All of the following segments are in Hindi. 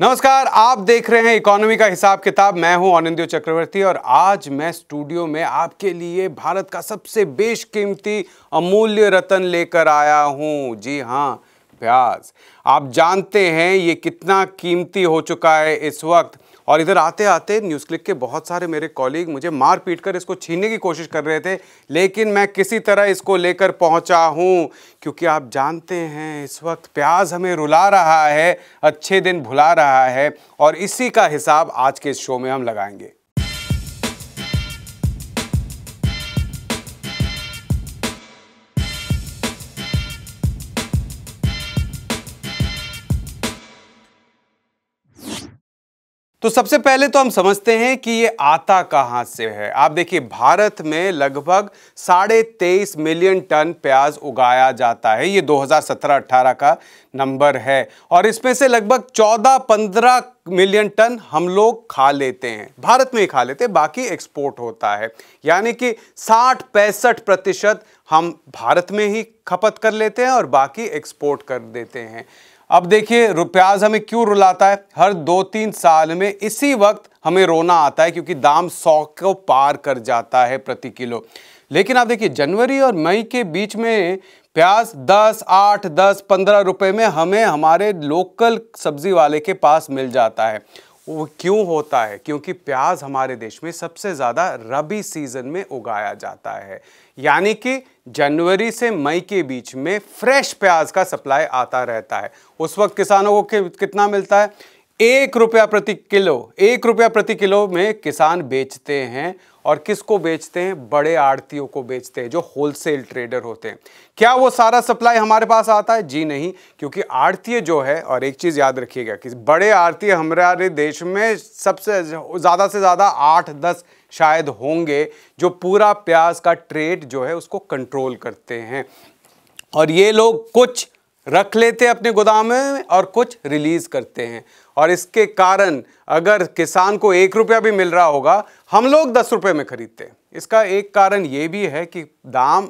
नमस्कार आप देख रहे हैं इकोनॉमी का हिसाब किताब मैं हूं आनंदियो चक्रवर्ती और आज मैं स्टूडियो में आपके लिए भारत का सबसे बेशकीमती अमूल्य रतन लेकर आया हूं जी हां प्याज आप जानते हैं ये कितना कीमती हो चुका है इस वक्त और इधर आते आते न्यूज़ क्लिक के बहुत सारे मेरे कॉलीग मुझे मार पीट कर इसको छीनने की कोशिश कर रहे थे लेकिन मैं किसी तरह इसको लेकर पहुंचा हूं क्योंकि आप जानते हैं इस वक्त प्याज हमें रुला रहा है अच्छे दिन भुला रहा है और इसी का हिसाब आज के इस शो में हम लगाएंगे तो सबसे पहले तो हम समझते हैं कि ये आता कहाँ से है आप देखिए भारत में लगभग साढ़े तेईस मिलियन टन प्याज उगाया जाता है ये 2017-18 का नंबर है और इसमें से लगभग 14-15 मिलियन टन हम लोग खा लेते हैं भारत में ही खा लेते हैं बाकी एक्सपोर्ट होता है यानी कि 60 पैंसठ प्रतिशत हम भारत में ही खपत कर लेते हैं और बाकी एक्सपोर्ट कर देते हैं अब देखिए प्याज हमें क्यों रुलाता है हर दो तीन साल में इसी वक्त हमें रोना आता है क्योंकि दाम सौ को पार कर जाता है प्रति किलो लेकिन आप देखिए जनवरी और मई के बीच में प्याज 10, 8, 10, 15 रुपए में हमें हमारे लोकल सब्जी वाले के पास मिल जाता है वो क्यों होता है क्योंकि प्याज हमारे देश में सबसे ज़्यादा रबी सीज़न में उगाया जाता है यानी कि जनवरी से मई के बीच में फ्रेश प्याज का सप्लाई आता रहता है उस वक्त किसानों को कितना मिलता है एक रुपया प्रति किलो एक रुपया प्रति किलो में किसान बेचते हैं और किसको बेचते हैं बड़े आड़तियों को बेचते हैं जो होलसेल ट्रेडर होते हैं क्या वो सारा सप्लाई हमारे पास आता है जी नहीं क्योंकि आड़तीय जो है और एक चीज़ याद रखिएगा कि बड़े आड़तीय हमारे देश में सबसे ज़्यादा से ज़्यादा आठ दस शायद होंगे जो पूरा प्याज का ट्रेड जो है उसको कंट्रोल करते हैं और ये लोग कुछ रख लेते अपने गोदाम में और कुछ रिलीज़ करते हैं और इसके कारण अगर किसान को एक रुपया भी मिल रहा होगा हम लोग दस रुपये में खरीदते हैं इसका एक कारण ये भी है कि दाम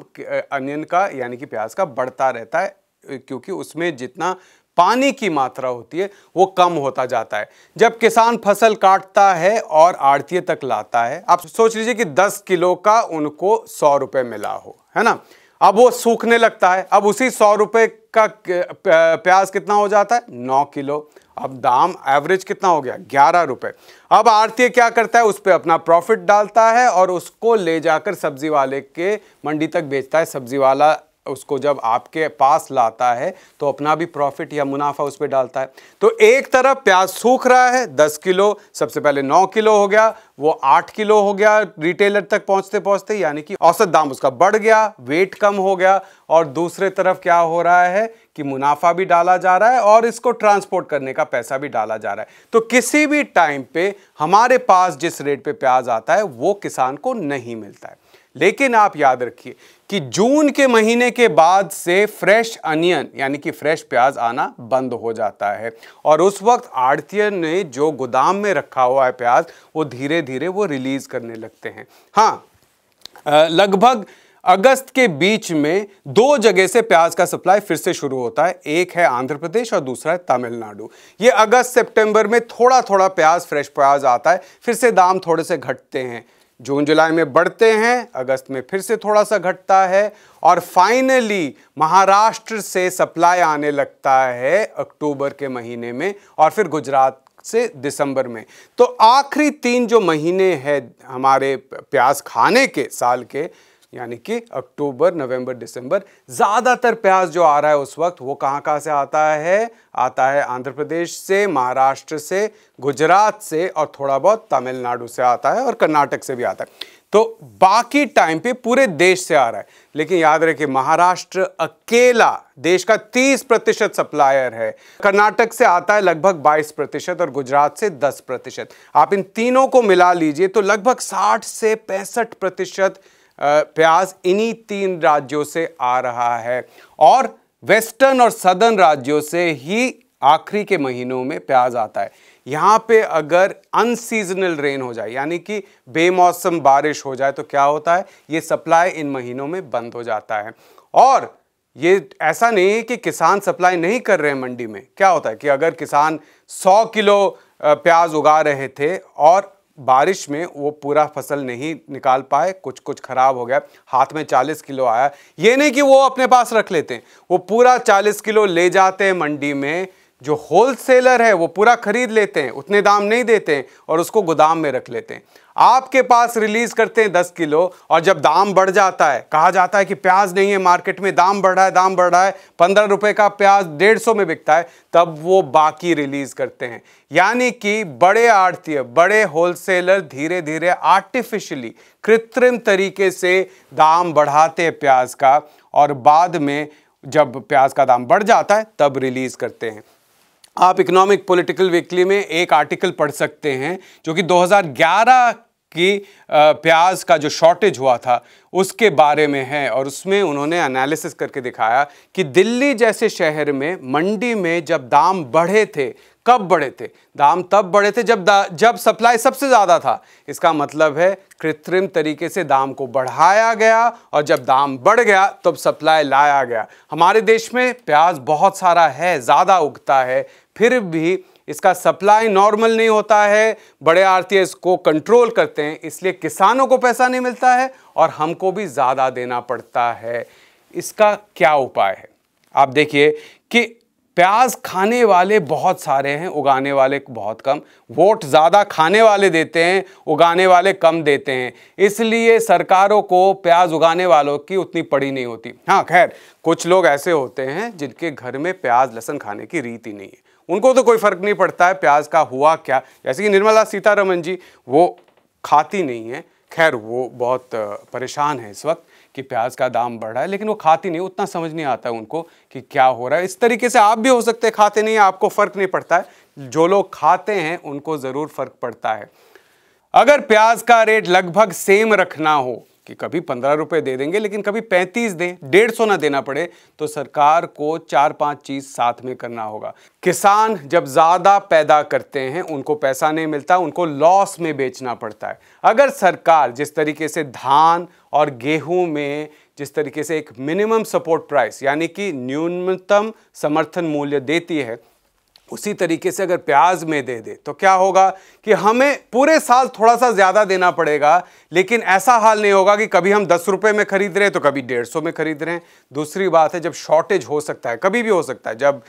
अनियन का यानी कि प्याज का बढ़ता रहता है क्योंकि उसमें जितना पानी की मात्रा होती है वो कम होता जाता है जब किसान फसल काटता है और आड़तीय तक लाता है आप सोच लीजिए कि 10 किलो का उनको सौ रुपये मिला हो है ना अब वो सूखने लगता है अब उसी सौ रुपये का प्याज कितना हो जाता है नौ किलो अब दाम एवरेज कितना हो गया ग्यारह रुपये अब आरती क्या करता है उस पर अपना प्रॉफिट डालता है और उसको ले जाकर सब्जी वाले के मंडी तक बेचता है सब्जी वाला उसको जब आपके पास लाता है तो अपना भी प्रॉफिट या मुनाफा उस पर डालता है तो एक तरफ प्याज सूख रहा है दस किलो सबसे पहले नौ किलो हो गया वो आठ किलो हो गया रिटेलर तक पहुंचते पहुंचते यानी कि औसत दाम उसका बढ़ गया वेट कम हो गया और दूसरे तरफ क्या हो रहा है कि मुनाफा भी डाला जा रहा है और इसको ट्रांसपोर्ट करने का पैसा भी डाला जा रहा है तो किसी भी टाइम पे हमारे पास जिस रेट पे प्याज आता है वो किसान को नहीं मिलता है लेकिन आप याद रखिए कि जून के महीने के बाद से फ्रेश अनियन यानी कि फ्रेश प्याज आना बंद हो जाता है और उस वक्त आड़ती ने जो गोदाम में रखा हुआ है प्याज वो धीरे धीरे वो रिलीज़ करने लगते हैं हाँ लगभग अगस्त के बीच में दो जगह से प्याज का सप्लाई फिर से शुरू होता है एक है आंध्र प्रदेश और दूसरा है तमिलनाडु ये अगस्त सितंबर में थोड़ा थोड़ा प्याज फ्रेश प्याज आता है फिर से दाम थोड़े से घटते हैं जून जुलाई में बढ़ते हैं अगस्त में फिर से थोड़ा सा घटता है और फाइनली महाराष्ट्र से सप्लाई आने लगता है अक्टूबर के महीने में और फिर गुजरात से दिसंबर में तो आखिरी तीन जो महीने हैं हमारे प्याज खाने के साल के यानी कि अक्टूबर नवंबर दिसंबर ज़्यादातर प्याज जो आ रहा है उस वक्त वो कहाँ कहाँ से आता है आता है आंध्र प्रदेश से महाराष्ट्र से गुजरात से और थोड़ा बहुत तमिलनाडु से आता है और कर्नाटक से भी आता है तो बाकी टाइम पे पूरे देश से आ रहा है लेकिन याद रखिए महाराष्ट्र अकेला देश का 30 प्रतिशत सप्लायर है कर्नाटक से आता है लगभग 22 प्रतिशत और गुजरात से 10 प्रतिशत आप इन तीनों को मिला लीजिए तो लगभग 60 से पैंसठ प्रतिशत प्याज इन्हीं तीन राज्यों से आ रहा है और वेस्टर्न और सदर्न राज्यों से ही आखिरी के महीनों में प्याज आता है यहाँ पे अगर अनसीजनल रेन हो जाए यानी कि बेमौसम बारिश हो जाए तो क्या होता है ये सप्लाई इन महीनों में बंद हो जाता है और ये ऐसा नहीं है कि किसान सप्लाई नहीं कर रहे हैं मंडी में क्या होता है कि अगर किसान 100 किलो प्याज उगा रहे थे और बारिश में वो पूरा फसल नहीं निकाल पाए कुछ कुछ ख़राब हो गया हाथ में 40 किलो आया ये नहीं कि वो अपने पास रख लेते हैं वो पूरा 40 किलो ले जाते हैं मंडी में जो होल सेलर है वो पूरा खरीद लेते हैं उतने दाम नहीं देते हैं और उसको गोदाम में रख लेते हैं आपके पास रिलीज करते हैं दस किलो और जब दाम बढ़ जाता है कहा जाता है कि प्याज नहीं है मार्केट में दाम बढ़ रहा है दाम बढ़ रहा है पंद्रह रुपए का प्याज डेढ़ सौ में बिकता है तब वो बाकी रिलीज करते हैं यानी कि बड़े आड़तीय बड़े होलसेलर धीरे धीरे आर्टिफिशियली कृत्रिम तरीके से दाम बढ़ाते हैं प्याज का और बाद में जब प्याज का दाम बढ़ जाता है तब रिलीज़ करते हैं आप इकोनॉमिक पॉलिटिकल वीकली में एक आर्टिकल पढ़ सकते हैं जो कि 2011 की प्याज का जो शॉर्टेज हुआ था उसके बारे में है और उसमें उन्होंने एनालिसिस करके दिखाया कि दिल्ली जैसे शहर में मंडी में जब दाम बढ़े थे कब बढ़े थे दाम तब बढ़े थे जब जब सप्लाई सबसे ज़्यादा था इसका मतलब है कृत्रिम तरीके से दाम को बढ़ाया गया और जब दाम बढ़ गया तब सप्लाई लाया गया हमारे देश में प्याज बहुत सारा है ज़्यादा उगता है फिर भी इसका सप्लाई नॉर्मल नहीं होता है बड़े आरती इसको कंट्रोल करते हैं इसलिए किसानों को पैसा नहीं मिलता है और हमको भी ज़्यादा देना पड़ता है इसका क्या उपाय है आप देखिए कि प्याज खाने वाले बहुत सारे हैं उगाने वाले बहुत कम वोट ज़्यादा खाने वाले देते हैं उगाने वाले कम देते हैं इसलिए सरकारों को प्याज उगाने वालों की उतनी पड़ी नहीं होती हाँ खैर कुछ लोग ऐसे होते हैं जिनके घर में प्याज लहसन खाने की रीति नहीं है उनको तो कोई फ़र्क नहीं पड़ता है प्याज का हुआ क्या जैसे कि निर्मला सीतारमन जी वो खाती नहीं है खैर वो बहुत परेशान है इस वक्त कि प्याज का दाम बढ़ रहा है लेकिन वो खाती नहीं उतना समझ नहीं आता है उनको कि क्या हो रहा है इस तरीके से आप भी हो सकते हैं खाते नहीं आपको फ़र्क नहीं पड़ता है जो लोग खाते हैं उनको ज़रूर फ़र्क पड़ता है अगर प्याज का रेट लगभग सेम रखना हो कि कभी पंद्रह रुपये दे देंगे लेकिन कभी पैंतीस दें डेढ़ सौ ना देना पड़े तो सरकार को चार पांच चीज़ साथ में करना होगा किसान जब ज़्यादा पैदा करते हैं उनको पैसा नहीं मिलता उनको लॉस में बेचना पड़ता है अगर सरकार जिस तरीके से धान और गेहूं में जिस तरीके से एक मिनिमम सपोर्ट प्राइस यानी कि न्यूनतम समर्थन मूल्य देती है उसी तरीके से अगर प्याज में दे दे तो क्या होगा कि हमें पूरे साल थोड़ा सा ज़्यादा देना पड़ेगा लेकिन ऐसा हाल नहीं होगा कि कभी हम दस रुपये में ख़रीद रहे हैं तो कभी डेढ़ सौ में ख़रीद रहे हैं दूसरी बात है जब शॉर्टेज हो सकता है कभी भी हो सकता है जब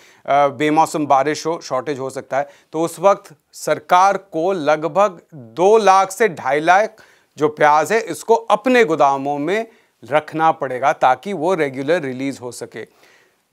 बेमौसम बारिश हो शॉर्टेज हो सकता है तो उस वक्त सरकार को लगभग दो लाख से ढाई लाख जो प्याज है इसको अपने गोदामों में रखना पड़ेगा ताकि वो रेगुलर रिलीज़ हो सके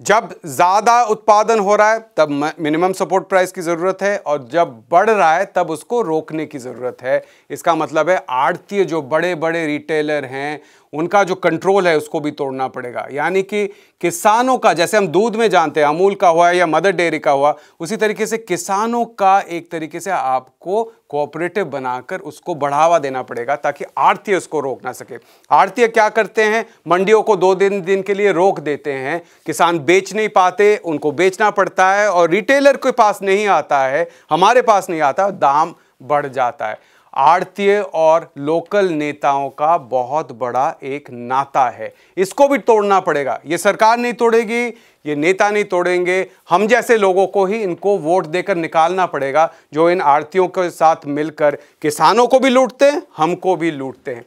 जब ज़्यादा उत्पादन हो रहा है तब मिनिमम सपोर्ट प्राइस की ज़रूरत है और जब बढ़ रहा है तब उसको रोकने की ज़रूरत है इसका मतलब है आड़तीय जो बड़े बड़े रिटेलर हैं उनका जो कंट्रोल है उसको भी तोड़ना पड़ेगा यानी कि किसानों का जैसे हम दूध में जानते हैं अमूल का हुआ या मदर डेयरी का हुआ उसी तरीके से किसानों का एक तरीके से आपको कोऑपरेटिव बनाकर उसको बढ़ावा देना पड़ेगा ताकि आड़ती उसको रोक ना सके आड़ती क्या करते हैं मंडियों को दो दिन दिन के लिए रोक देते हैं किसान बेच नहीं पाते उनको बेचना पड़ता है और रिटेलर के पास नहीं आता है हमारे पास नहीं आता दाम बढ़ जाता है आड़तीय और लोकल नेताओं का बहुत बड़ा एक नाता है इसको भी तोड़ना पड़ेगा ये सरकार नहीं तोड़ेगी ये नेता नहीं तोड़ेंगे हम जैसे लोगों को ही इनको वोट देकर निकालना पड़ेगा जो इन आड़तियों के साथ मिलकर किसानों को भी लूटते हैं हमको भी लूटते हैं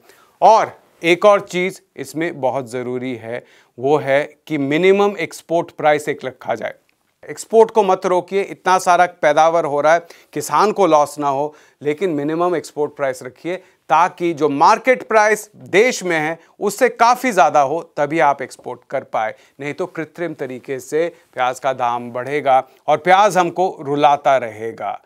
और एक और चीज़ इसमें बहुत ज़रूरी है वो है कि मिनिमम एक्सपोर्ट प्राइस एक रखा जाए एक्सपोर्ट को मत रोकिए इतना सारा पैदावार हो रहा है किसान को लॉस ना हो लेकिन मिनिमम एक्सपोर्ट प्राइस रखिए ताकि जो मार्केट प्राइस देश में है उससे काफ़ी ज़्यादा हो तभी आप एक्सपोर्ट कर पाए नहीं तो कृत्रिम तरीके से प्याज का दाम बढ़ेगा और प्याज हमको रुलाता रहेगा